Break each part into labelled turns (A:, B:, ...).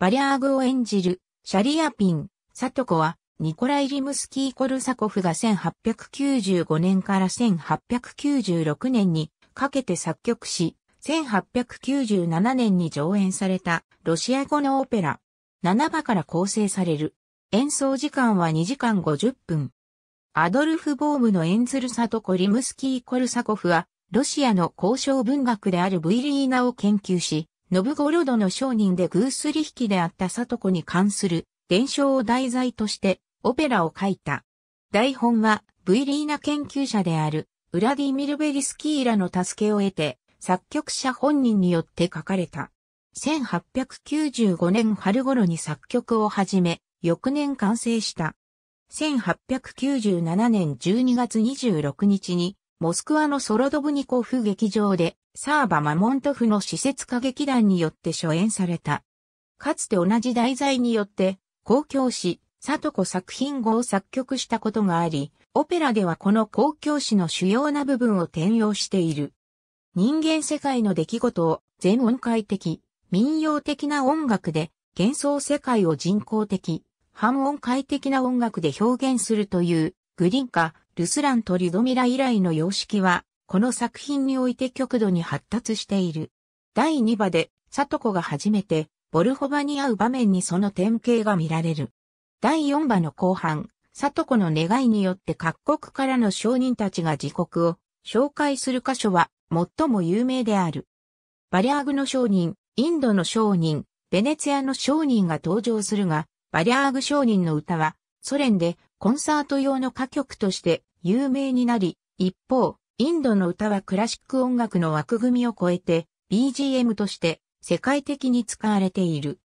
A: バリアーグを演じる、シャリアピン、サトコは、ニコライ・リムスキー・コルサコフが1895年から1896年にかけて作曲し、1897年に上演されたロシア語のオペラ、7場から構成される。演奏時間は2時間50分。アドルフ・ボームの演ずるサトコ・リムスキー・コルサコフは、ロシアの交渉文学であるブイリーナを研究し、ノブゴロドの商人で偶数利引であった里子に関する伝承を題材としてオペラを書いた。台本は V リーナ研究者であるウラディミル・ベリスキーらの助けを得て作曲者本人によって書かれた。1895年春頃に作曲を始め、翌年完成した。1897年12月26日にモスクワのソロドブニコフ劇場でサーバ・マモントフの施設歌劇団によって初演された。かつて同じ題材によって、公共詩、ト子作品語を作曲したことがあり、オペラではこの公共詩の主要な部分を転用している。人間世界の出来事を全音階的、民謡的な音楽で、幻想世界を人工的、半音階的な音楽で表現するという、グリンカ、ルスランとリュドミラ以来の様式は、この作品において極度に発達している。第2話で、里子が初めて、ボルホバに会う場面にその典型が見られる。第4話の後半、里子の願いによって各国からの商人たちが自国を紹介する箇所は最も有名である。バリアーグの商人、インドの商人、ベネツィアの商人が登場するが、バリアーグ商人の歌はソ連でコンサート用の歌曲として有名になり、一方、インドの歌はクラシック音楽の枠組みを超えて BGM として世界的に使われている。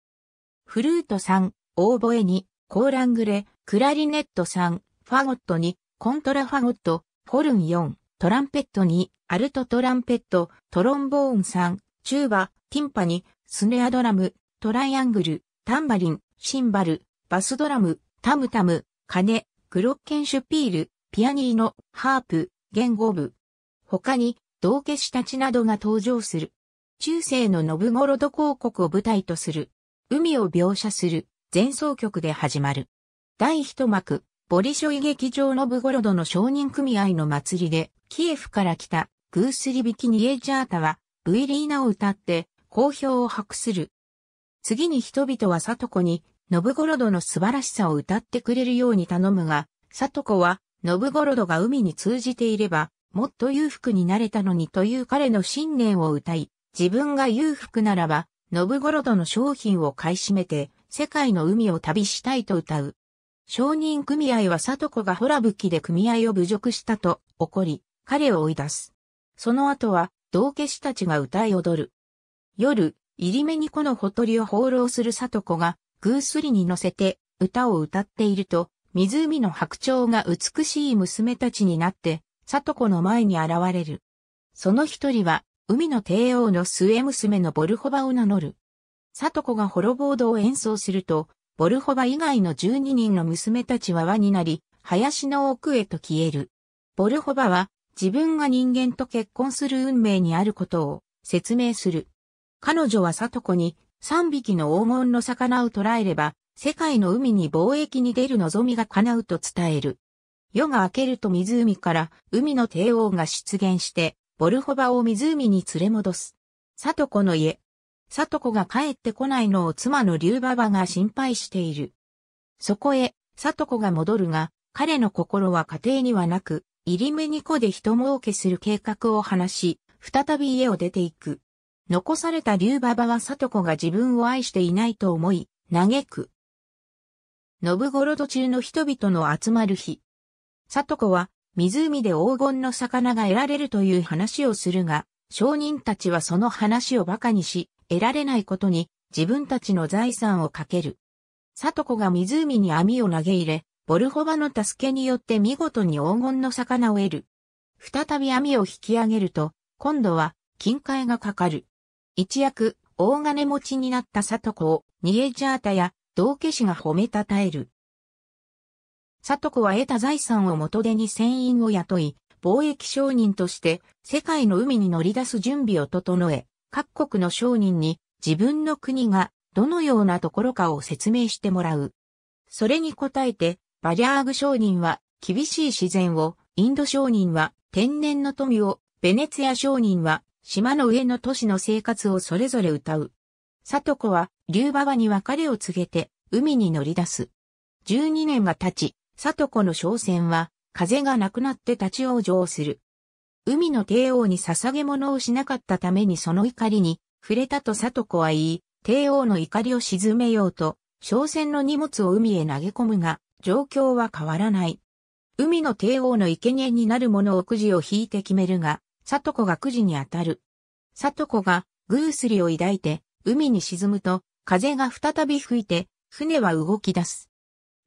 A: フルート3、オーボエ2、コーラングレ、クラリネット3、ファゴット2、コントラファゴット、フォルン4、トランペット2、アルトトランペット、トロンボーン3、チューバ、ティンパニ、スネアドラム、トライアングル、タンバリン、シンバル、バスドラム、タムタム、カネ、グロッケンシュピール、ピアニーノ、ハープ、言語部。他に、道化師たちなどが登場する。中世のノブゴロド広告を舞台とする。海を描写する前奏曲で始まる。第一幕、ボリショイ劇場ノブゴロドの商人組合の祭りで、キエフから来たグースリビキニエジャータは、ブイリーナを歌って、好評を博する。次に人々はサトコに、ノブゴロドの素晴らしさを歌ってくれるように頼むが、サトコは、ノブゴロドが海に通じていれば、もっと裕福になれたのにという彼の信念を歌い、自分が裕福ならば、ノブゴロドの商品を買い占めて、世界の海を旅したいと歌う。商人組合は里子がホラ吹きで組合を侮辱したと怒り、彼を追い出す。その後は、道化師たちが歌い踊る。夜、入り目にこのほとりを放浪する里子が、ぐうすりに乗せて、歌を歌っていると、湖の白鳥が美しい娘たちになって、里子の前に現れる。その一人は、海の帝王の末娘のボルホバを名乗る。里子が滅ぼうドを演奏すると、ボルホバ以外の12人の娘たちは輪になり、林の奥へと消える。ボルホバは、自分が人間と結婚する運命にあることを説明する。彼女は里子に3匹の黄金の魚を捕らえれば世界の海に貿易に出る望みが叶うと伝える。夜が明けると湖から海の帝王が出現して、ボルホバを湖に連れ戻す。サトコの家。サトコが帰ってこないのを妻のリュウババが心配している。そこへ、サトコが戻るが、彼の心は家庭にはなく、入り目に子で人儲けする計画を話し、再び家を出ていく。残されたリュウババはサトコが自分を愛していないと思い、嘆く。ノブゴロド中の人々の集まる日、里子は、湖で黄金の魚が得られるという話をするが、商人たちはその話を馬鹿にし、得られないことに自分たちの財産をかける。里子が湖に網を投げ入れ、ボルホバの助けによって見事に黄金の魚を得る。再び網を引き上げると、今度は金塊がかかる。一躍、大金持ちになった里子を、ニエジャータや道化師が褒めたたえる。サト子は得た財産を元手に船員を雇い、貿易商人として世界の海に乗り出す準備を整え、各国の商人に自分の国がどのようなところかを説明してもらう。それに応えて、バリャーグ商人は厳しい自然を、インド商人は天然の富を、ベネツヤ商人は島の上の都市の生活をそれぞれ歌う。サト子は、リューババに別れを告げて、海に乗り出す。12年が経ち、里子の商船は、風がなくなって立ち往生する。海の帝王に捧げ物をしなかったためにその怒りに触れたと里子は言い、帝王の怒りを沈めようと、商船の荷物を海へ投げ込むが、状況は変わらない。海の帝王の生贄になる者をくじを引いて決めるが、里子がくじに当たる。里子が、ぐうすりを抱いて、海に沈むと、風が再び吹いて、船は動き出す。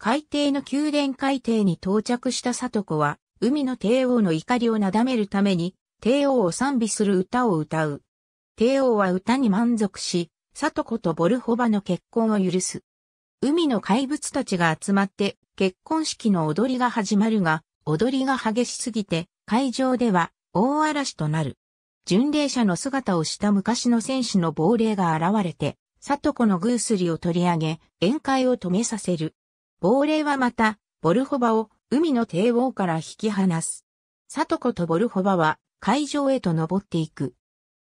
A: 海底の宮殿海底に到着した里子は、海の帝王の怒りをなだめるために、帝王を賛美する歌を歌う。帝王は歌に満足し、里子とボルホバの結婚を許す。海の怪物たちが集まって結婚式の踊りが始まるが、踊りが激しすぎて会場では大嵐となる。巡礼者の姿をした昔の戦士の亡霊が現れて、里子のグースリを取り上げ、宴会を止めさせる。亡霊はまた、ボルホバを海の帝王から引き離す。サトコとボルホバは海上へと登っていく。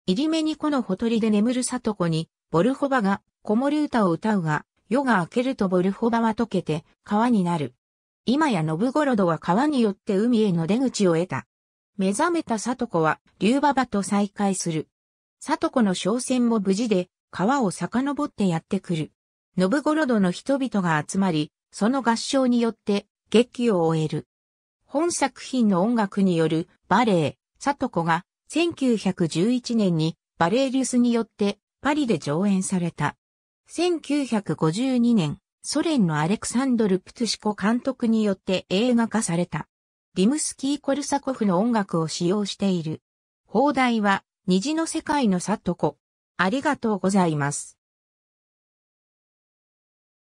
A: 入り目にこのほとりで眠るサトコに、ボルホバが子守歌を歌うが、夜が明けるとボルホバは溶けて川になる。今やノブゴロドは川によって海への出口を得た。目覚めたサトコは竜馬場と再会する。サトコの商船も無事で川を遡ってやってくる。ノブゴロドの人々が集まり、その合唱によって劇を終える。本作品の音楽によるバレエ、サトコが1911年にバレエリュスによってパリで上演された。1952年、ソ連のアレクサンドル・プツシコ監督によって映画化された。リムスキー・コルサコフの音楽を使用している。放題は、虹の世界のサトコ。ありがとうございます。